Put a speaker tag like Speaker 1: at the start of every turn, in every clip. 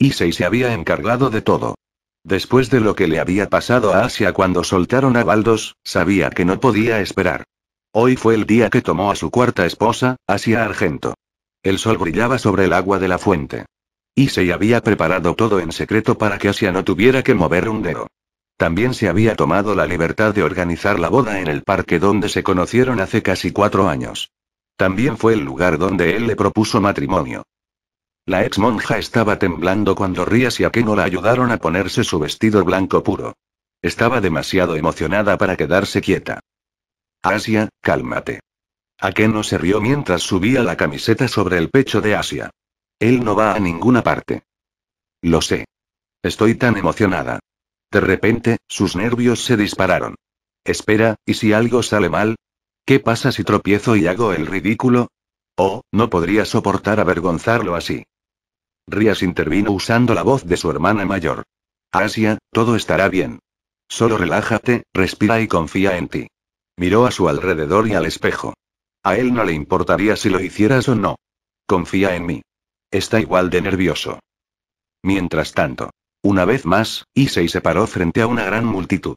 Speaker 1: Issei se había encargado de todo. Después de lo que le había pasado a Asia cuando soltaron a Baldos, sabía que no podía esperar. Hoy fue el día que tomó a su cuarta esposa, Asia Argento. El sol brillaba sobre el agua de la fuente. Issei había preparado todo en secreto para que Asia no tuviera que mover un dedo. También se había tomado la libertad de organizar la boda en el parque donde se conocieron hace casi cuatro años. También fue el lugar donde él le propuso matrimonio. La ex monja estaba temblando cuando Rías y Akeno la ayudaron a ponerse su vestido blanco puro. Estaba demasiado emocionada para quedarse quieta. Asia, cálmate. Akeno se rió mientras subía la camiseta sobre el pecho de Asia. Él no va a ninguna parte. Lo sé. Estoy tan emocionada. De repente, sus nervios se dispararon. Espera, ¿y si algo sale mal? ¿Qué pasa si tropiezo y hago el ridículo? Oh, no podría soportar avergonzarlo así. Rías intervino usando la voz de su hermana mayor. Asia, todo estará bien. Solo relájate, respira y confía en ti. Miró a su alrededor y al espejo. A él no le importaría si lo hicieras o no. Confía en mí. Está igual de nervioso. Mientras tanto, una vez más, Issei se paró frente a una gran multitud.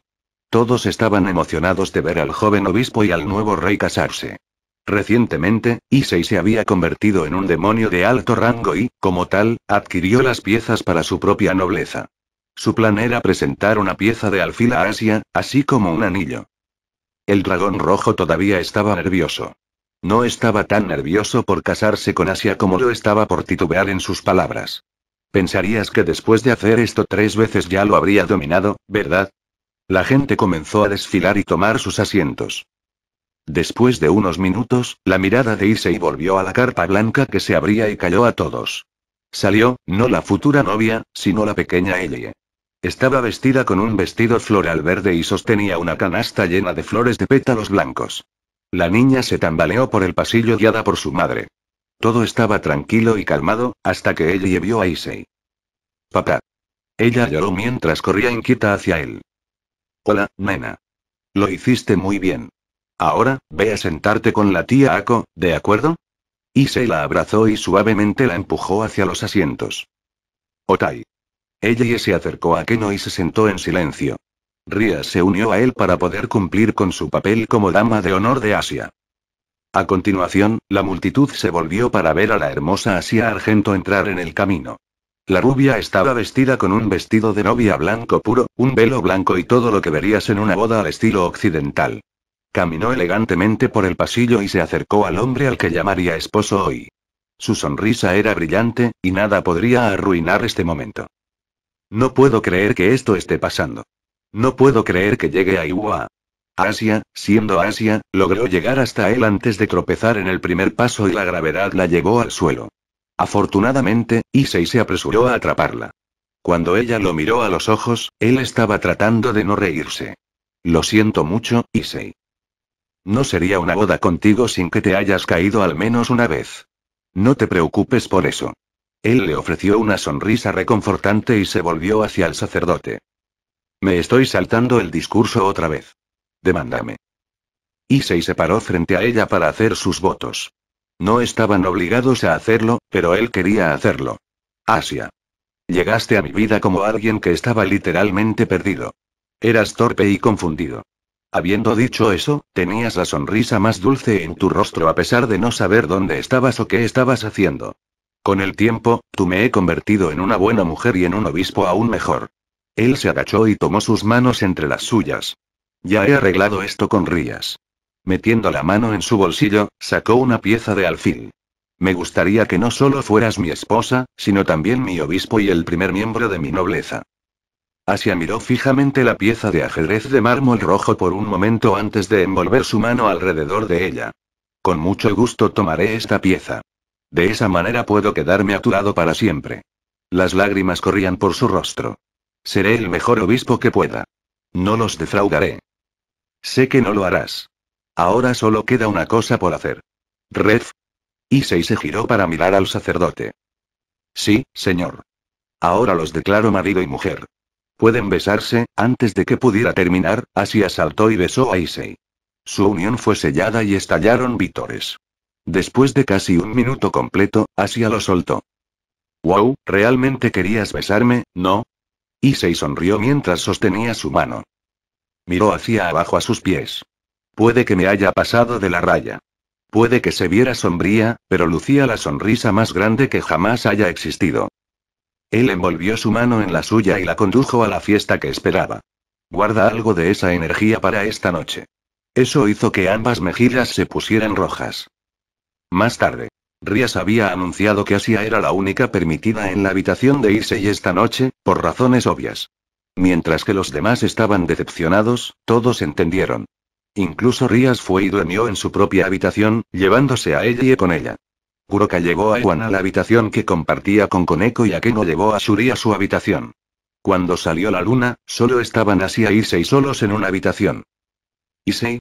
Speaker 1: Todos estaban emocionados de ver al joven obispo y al nuevo rey casarse. Recientemente, Issei se había convertido en un demonio de alto rango y, como tal, adquirió las piezas para su propia nobleza. Su plan era presentar una pieza de alfil a Asia, así como un anillo. El dragón rojo todavía estaba nervioso. No estaba tan nervioso por casarse con Asia como lo estaba por titubear en sus palabras. Pensarías que después de hacer esto tres veces ya lo habría dominado, ¿verdad? La gente comenzó a desfilar y tomar sus asientos. Después de unos minutos, la mirada de Issei volvió a la carpa blanca que se abría y cayó a todos. Salió, no la futura novia, sino la pequeña Ellie. Estaba vestida con un vestido floral verde y sostenía una canasta llena de flores de pétalos blancos. La niña se tambaleó por el pasillo guiada por su madre. Todo estaba tranquilo y calmado, hasta que Ellie vio a Issei. Papá. Ella lloró mientras corría inquieta hacia él. Hola, nena. Lo hiciste muy bien. Ahora, ve a sentarte con la tía Ako, ¿de acuerdo? se la abrazó y suavemente la empujó hacia los asientos. Otai. Ella se acercó a Keno y se sentó en silencio. Ria se unió a él para poder cumplir con su papel como dama de honor de Asia. A continuación, la multitud se volvió para ver a la hermosa Asia Argento entrar en el camino. La rubia estaba vestida con un vestido de novia blanco puro, un velo blanco y todo lo que verías en una boda al estilo occidental. Caminó elegantemente por el pasillo y se acercó al hombre al que llamaría esposo hoy. Su sonrisa era brillante, y nada podría arruinar este momento. No puedo creer que esto esté pasando. No puedo creer que llegue a Iwa. Asia, siendo Asia, logró llegar hasta él antes de tropezar en el primer paso y la gravedad la llevó al suelo. Afortunadamente, Issei se apresuró a atraparla. Cuando ella lo miró a los ojos, él estaba tratando de no reírse. Lo siento mucho, Issei. No sería una boda contigo sin que te hayas caído al menos una vez. No te preocupes por eso. Él le ofreció una sonrisa reconfortante y se volvió hacia el sacerdote. Me estoy saltando el discurso otra vez. Demándame. y se paró frente a ella para hacer sus votos. No estaban obligados a hacerlo, pero él quería hacerlo. Asia. Llegaste a mi vida como alguien que estaba literalmente perdido. Eras torpe y confundido. Habiendo dicho eso, tenías la sonrisa más dulce en tu rostro a pesar de no saber dónde estabas o qué estabas haciendo. Con el tiempo, tú me he convertido en una buena mujer y en un obispo aún mejor. Él se agachó y tomó sus manos entre las suyas. Ya he arreglado esto con Rías. Metiendo la mano en su bolsillo, sacó una pieza de alfil. Me gustaría que no solo fueras mi esposa, sino también mi obispo y el primer miembro de mi nobleza. Asia miró fijamente la pieza de ajedrez de mármol rojo por un momento antes de envolver su mano alrededor de ella. Con mucho gusto tomaré esta pieza. De esa manera puedo quedarme a para siempre. Las lágrimas corrían por su rostro. Seré el mejor obispo que pueda. No los defraudaré. Sé que no lo harás. Ahora solo queda una cosa por hacer. Ref. y se giró para mirar al sacerdote. Sí, señor. Ahora los declaro marido y mujer. Pueden besarse, antes de que pudiera terminar, Asia saltó y besó a Issei. Su unión fue sellada y estallaron vítores. Después de casi un minuto completo, Asia lo soltó. Wow, ¿realmente querías besarme, no? Issei sonrió mientras sostenía su mano. Miró hacia abajo a sus pies. Puede que me haya pasado de la raya. Puede que se viera sombría, pero lucía la sonrisa más grande que jamás haya existido. Él envolvió su mano en la suya y la condujo a la fiesta que esperaba. Guarda algo de esa energía para esta noche. Eso hizo que ambas mejillas se pusieran rojas. Más tarde, Rías había anunciado que Asia era la única permitida en la habitación de Issei esta noche, por razones obvias. Mientras que los demás estaban decepcionados, todos entendieron. Incluso Rías fue y durmió en su propia habitación, llevándose a ella y con ella. Kuroka llegó a Juan a la habitación que compartía con Koneko y a Akeno llevó a Shuri a su habitación. Cuando salió la luna, solo estaban Asia y Sei solos en una habitación. Sei?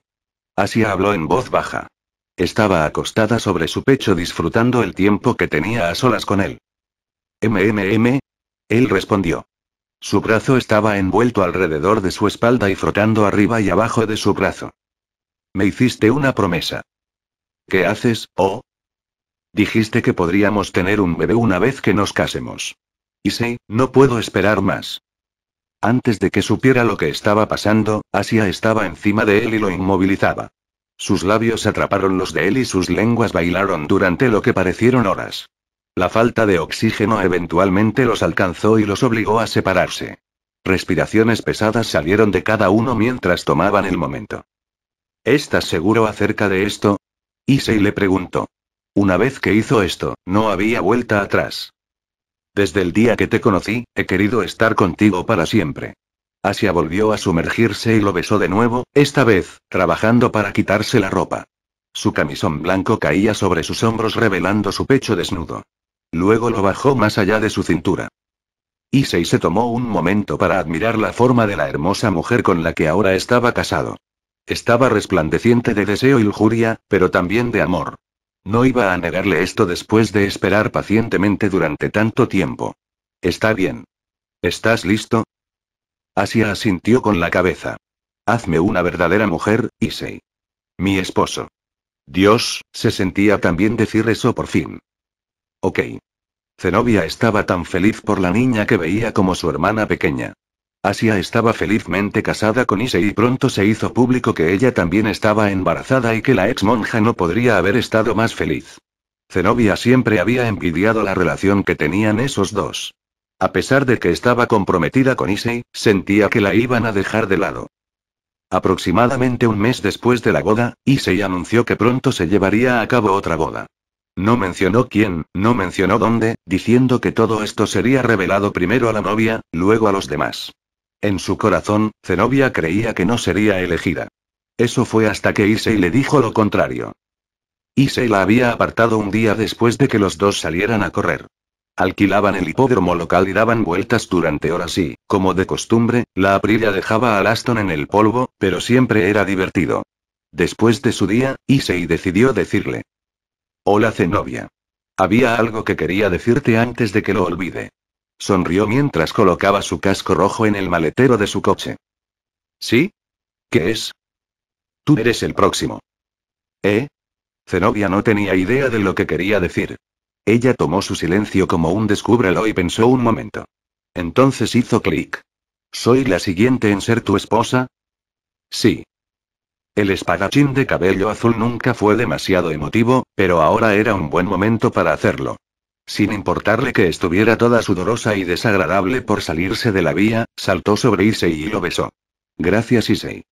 Speaker 1: Asia habló en voz baja. Estaba acostada sobre su pecho disfrutando el tiempo que tenía a solas con él. ¿MMM? Él respondió. Su brazo estaba envuelto alrededor de su espalda y frotando arriba y abajo de su brazo. Me hiciste una promesa. ¿Qué haces, oh? Dijiste que podríamos tener un bebé una vez que nos casemos. Y no puedo esperar más. Antes de que supiera lo que estaba pasando, Asia estaba encima de él y lo inmovilizaba. Sus labios atraparon los de él y sus lenguas bailaron durante lo que parecieron horas. La falta de oxígeno eventualmente los alcanzó y los obligó a separarse. Respiraciones pesadas salieron de cada uno mientras tomaban el momento. ¿Estás seguro acerca de esto? Issei le preguntó. Una vez que hizo esto, no había vuelta atrás. Desde el día que te conocí, he querido estar contigo para siempre. Asia volvió a sumergirse y lo besó de nuevo, esta vez, trabajando para quitarse la ropa. Su camisón blanco caía sobre sus hombros revelando su pecho desnudo. Luego lo bajó más allá de su cintura. Issei se tomó un momento para admirar la forma de la hermosa mujer con la que ahora estaba casado. Estaba resplandeciente de deseo y lujuria, pero también de amor. No iba a negarle esto después de esperar pacientemente durante tanto tiempo. Está bien. ¿Estás listo? Asia asintió con la cabeza. Hazme una verdadera mujer, Issei. Mi esposo. Dios, se sentía también decir eso por fin. Ok. Zenobia estaba tan feliz por la niña que veía como su hermana pequeña. Asia estaba felizmente casada con Issei y pronto se hizo público que ella también estaba embarazada y que la ex monja no podría haber estado más feliz. Zenobia siempre había envidiado la relación que tenían esos dos. A pesar de que estaba comprometida con Issei, sentía que la iban a dejar de lado. Aproximadamente un mes después de la boda, Issei anunció que pronto se llevaría a cabo otra boda. No mencionó quién, no mencionó dónde, diciendo que todo esto sería revelado primero a la novia, luego a los demás. En su corazón, Zenobia creía que no sería elegida. Eso fue hasta que Issei le dijo lo contrario. Issei la había apartado un día después de que los dos salieran a correr. Alquilaban el hipódromo local y daban vueltas durante horas y, como de costumbre, la aprilla dejaba a Aston en el polvo, pero siempre era divertido. Después de su día, Issei decidió decirle. Hola Zenobia. Había algo que quería decirte antes de que lo olvide. Sonrió mientras colocaba su casco rojo en el maletero de su coche. ¿Sí? ¿Qué es? Tú eres el próximo. ¿Eh? Zenobia no tenía idea de lo que quería decir. Ella tomó su silencio como un descúbrelo y pensó un momento. Entonces hizo clic. ¿Soy la siguiente en ser tu esposa? Sí. El espadachín de cabello azul nunca fue demasiado emotivo, pero ahora era un buen momento para hacerlo sin importarle que estuviera toda sudorosa y desagradable por salirse de la vía, saltó sobre Issei y lo besó. Gracias Issei.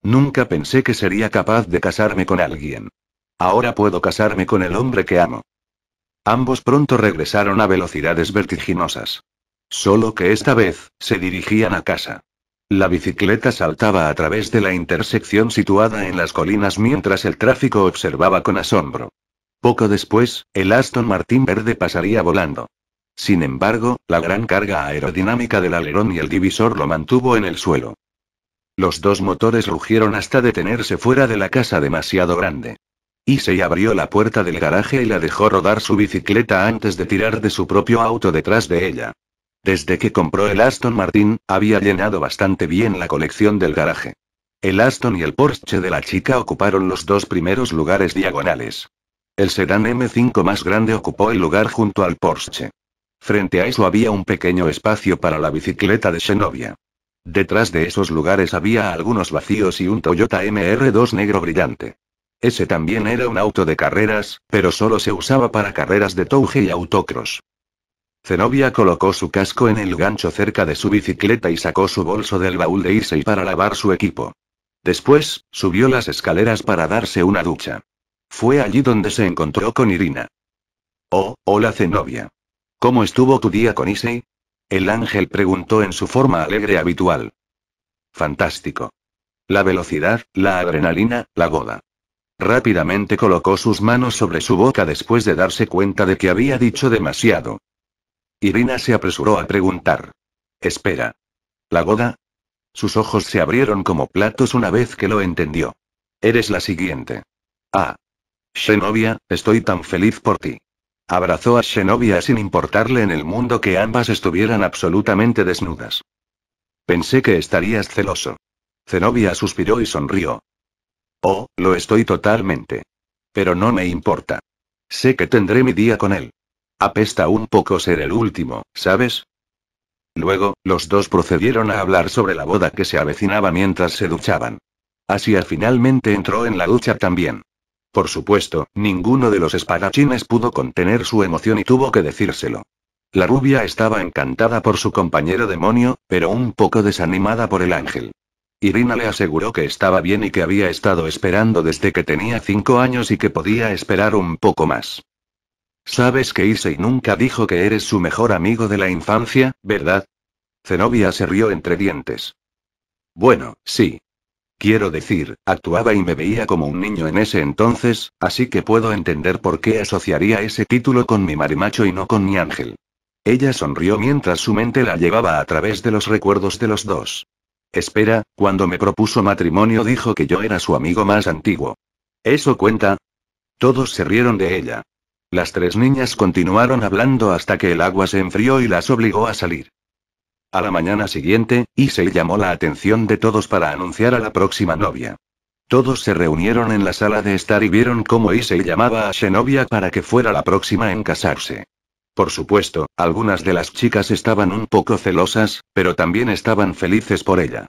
Speaker 1: Nunca pensé que sería capaz de casarme con alguien. Ahora puedo casarme con el hombre que amo. Ambos pronto regresaron a velocidades vertiginosas. Solo que esta vez, se dirigían a casa. La bicicleta saltaba a través de la intersección situada en las colinas mientras el tráfico observaba con asombro. Poco después, el Aston Martin verde pasaría volando. Sin embargo, la gran carga aerodinámica del alerón y el divisor lo mantuvo en el suelo. Los dos motores rugieron hasta detenerse fuera de la casa demasiado grande. Issei abrió la puerta del garaje y la dejó rodar su bicicleta antes de tirar de su propio auto detrás de ella. Desde que compró el Aston Martin, había llenado bastante bien la colección del garaje. El Aston y el Porsche de la chica ocuparon los dos primeros lugares diagonales. El sedán M5 más grande ocupó el lugar junto al Porsche. Frente a eso había un pequeño espacio para la bicicleta de Xenobia. Detrás de esos lugares había algunos vacíos y un Toyota MR2 negro brillante. Ese también era un auto de carreras, pero solo se usaba para carreras de touge y autocross. Zenobia colocó su casco en el gancho cerca de su bicicleta y sacó su bolso del baúl de Issei para lavar su equipo. Después, subió las escaleras para darse una ducha. Fue allí donde se encontró con Irina. Oh, hola Zenobia. ¿Cómo estuvo tu día con Issei? El ángel preguntó en su forma alegre habitual. Fantástico. La velocidad, la adrenalina, la goda. Rápidamente colocó sus manos sobre su boca después de darse cuenta de que había dicho demasiado. Irina se apresuró a preguntar. Espera. ¿La goda? Sus ojos se abrieron como platos una vez que lo entendió. Eres la siguiente. Ah, Xenobia, estoy tan feliz por ti. Abrazó a Xenobia sin importarle en el mundo que ambas estuvieran absolutamente desnudas. Pensé que estarías celoso. Zenobia suspiró y sonrió. Oh, lo estoy totalmente. Pero no me importa. Sé que tendré mi día con él. Apesta un poco ser el último, ¿sabes? Luego, los dos procedieron a hablar sobre la boda que se avecinaba mientras se duchaban. Asia finalmente entró en la ducha también. Por supuesto, ninguno de los espadachines pudo contener su emoción y tuvo que decírselo. La rubia estaba encantada por su compañero demonio, pero un poco desanimada por el ángel. Irina le aseguró que estaba bien y que había estado esperando desde que tenía cinco años y que podía esperar un poco más. Sabes que Issei nunca dijo que eres su mejor amigo de la infancia, ¿verdad? Zenobia se rió entre dientes. Bueno, sí, Quiero decir, actuaba y me veía como un niño en ese entonces, así que puedo entender por qué asociaría ese título con mi marimacho y no con mi ángel. Ella sonrió mientras su mente la llevaba a través de los recuerdos de los dos. Espera, cuando me propuso matrimonio dijo que yo era su amigo más antiguo. ¿Eso cuenta? Todos se rieron de ella. Las tres niñas continuaron hablando hasta que el agua se enfrió y las obligó a salir. A la mañana siguiente, Issei llamó la atención de todos para anunciar a la próxima novia. Todos se reunieron en la sala de estar y vieron cómo Issei llamaba a Xenobia para que fuera la próxima en casarse. Por supuesto, algunas de las chicas estaban un poco celosas, pero también estaban felices por ella.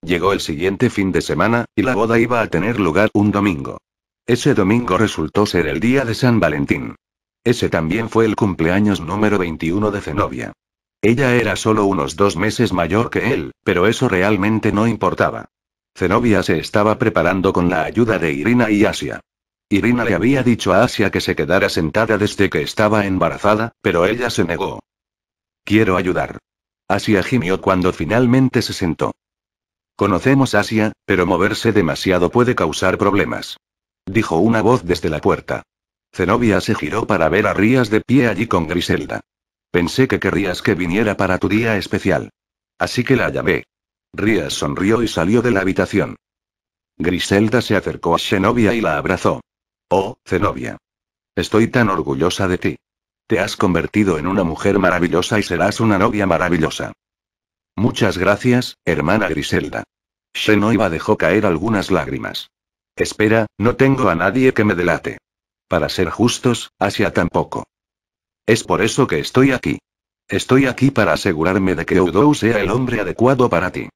Speaker 1: Llegó el siguiente fin de semana, y la boda iba a tener lugar un domingo. Ese domingo resultó ser el día de San Valentín. Ese también fue el cumpleaños número 21 de Zenobia. Ella era solo unos dos meses mayor que él, pero eso realmente no importaba. Zenobia se estaba preparando con la ayuda de Irina y Asia. Irina le había dicho a Asia que se quedara sentada desde que estaba embarazada, pero ella se negó. Quiero ayudar. Asia gimió cuando finalmente se sentó. Conocemos a Asia, pero moverse demasiado puede causar problemas. Dijo una voz desde la puerta. Zenobia se giró para ver a Rías de pie allí con Griselda. Pensé que querrías que viniera para tu día especial. Así que la llamé. Rías sonrió y salió de la habitación. Griselda se acercó a Xenobia y la abrazó. Oh, Xenobia. Estoy tan orgullosa de ti. Te has convertido en una mujer maravillosa y serás una novia maravillosa. Muchas gracias, hermana Griselda. Xenoiva dejó caer algunas lágrimas. Espera, no tengo a nadie que me delate. Para ser justos, Asia tampoco. Es por eso que estoy aquí. Estoy aquí para asegurarme de que Udo sea el hombre adecuado para ti.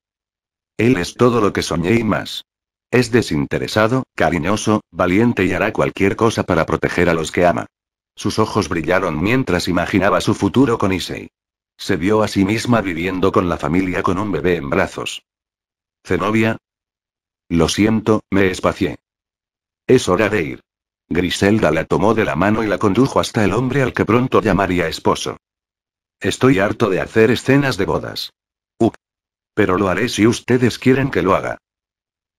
Speaker 1: Él es todo lo que soñé y más. Es desinteresado, cariñoso, valiente y hará cualquier cosa para proteger a los que ama. Sus ojos brillaron mientras imaginaba su futuro con Issei. Se vio a sí misma viviendo con la familia con un bebé en brazos. Zenobia. Lo siento, me espacié. Es hora de ir. Griselda la tomó de la mano y la condujo hasta el hombre al que pronto llamaría esposo. Estoy harto de hacer escenas de bodas. Pero lo haré si ustedes quieren que lo haga.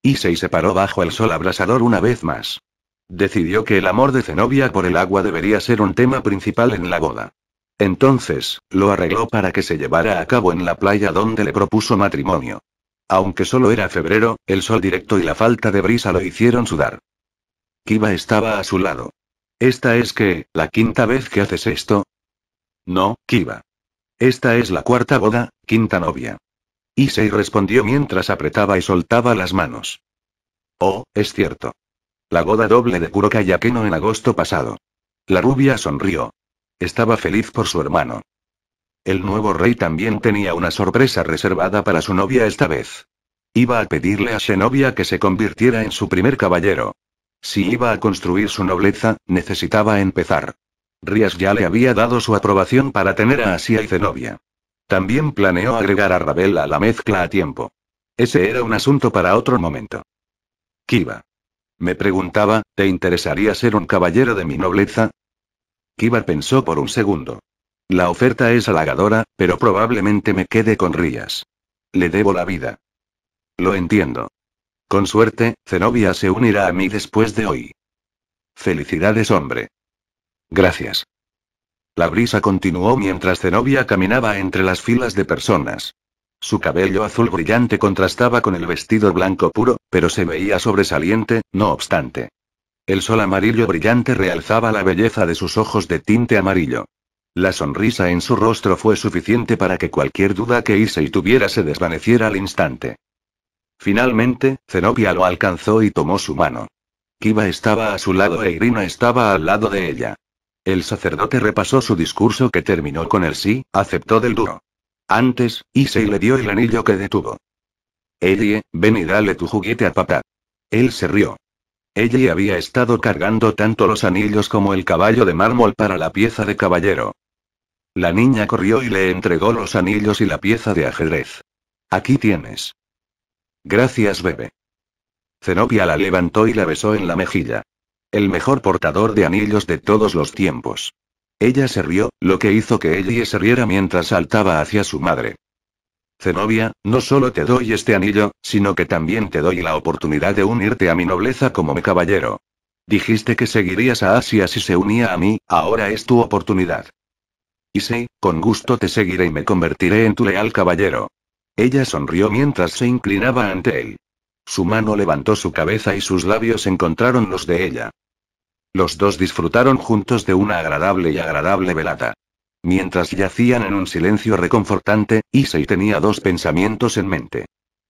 Speaker 1: Y se paró bajo el sol abrasador una vez más. Decidió que el amor de Zenobia por el agua debería ser un tema principal en la boda. Entonces, lo arregló para que se llevara a cabo en la playa donde le propuso matrimonio. Aunque solo era febrero, el sol directo y la falta de brisa lo hicieron sudar. Kiba estaba a su lado. ¿Esta es que, la quinta vez que haces esto? No, Kiba. Esta es la cuarta boda, quinta novia. Issei respondió mientras apretaba y soltaba las manos. Oh, es cierto. La boda doble de que no en agosto pasado. La rubia sonrió. Estaba feliz por su hermano. El nuevo rey también tenía una sorpresa reservada para su novia esta vez. Iba a pedirle a Shenobia que se convirtiera en su primer caballero. Si iba a construir su nobleza, necesitaba empezar. Rías ya le había dado su aprobación para tener a Asia y Zenobia. También planeó agregar a Rabel a la mezcla a tiempo. Ese era un asunto para otro momento. Kiva. Me preguntaba, ¿te interesaría ser un caballero de mi nobleza? Kiva pensó por un segundo. La oferta es halagadora, pero probablemente me quede con Rías. Le debo la vida. Lo entiendo. Con suerte, Zenobia se unirá a mí después de hoy. Felicidades, hombre. Gracias. La brisa continuó mientras Zenobia caminaba entre las filas de personas. Su cabello azul brillante contrastaba con el vestido blanco puro, pero se veía sobresaliente, no obstante. El sol amarillo brillante realzaba la belleza de sus ojos de tinte amarillo. La sonrisa en su rostro fue suficiente para que cualquier duda que y tuviera se desvaneciera al instante. Finalmente, Zenobia lo alcanzó y tomó su mano. Kiva estaba a su lado e Irina estaba al lado de ella. El sacerdote repasó su discurso que terminó con el sí, aceptó del duro. Antes, Issei le dio el anillo que detuvo. Eddie, ven y dale tu juguete a papá. Él se rió. Ella había estado cargando tanto los anillos como el caballo de mármol para la pieza de caballero. La niña corrió y le entregó los anillos y la pieza de ajedrez. Aquí tienes. Gracias, bebé. Zenobia la levantó y la besó en la mejilla. El mejor portador de anillos de todos los tiempos. Ella se rió, lo que hizo que ella se riera mientras saltaba hacia su madre. Zenobia, no solo te doy este anillo, sino que también te doy la oportunidad de unirte a mi nobleza como mi caballero. Dijiste que seguirías a Asia si se unía a mí, ahora es tu oportunidad. Y sí, con gusto te seguiré y me convertiré en tu leal caballero. Ella sonrió mientras se inclinaba ante él. Su mano levantó su cabeza y sus labios encontraron los de ella. Los dos disfrutaron juntos de una agradable y agradable velada. Mientras yacían en un silencio reconfortante, Issei tenía dos pensamientos en mente.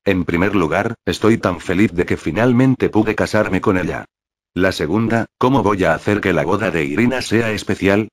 Speaker 1: En primer lugar, estoy tan feliz de que finalmente pude casarme con ella. La segunda, ¿cómo voy a hacer que la boda de Irina sea especial?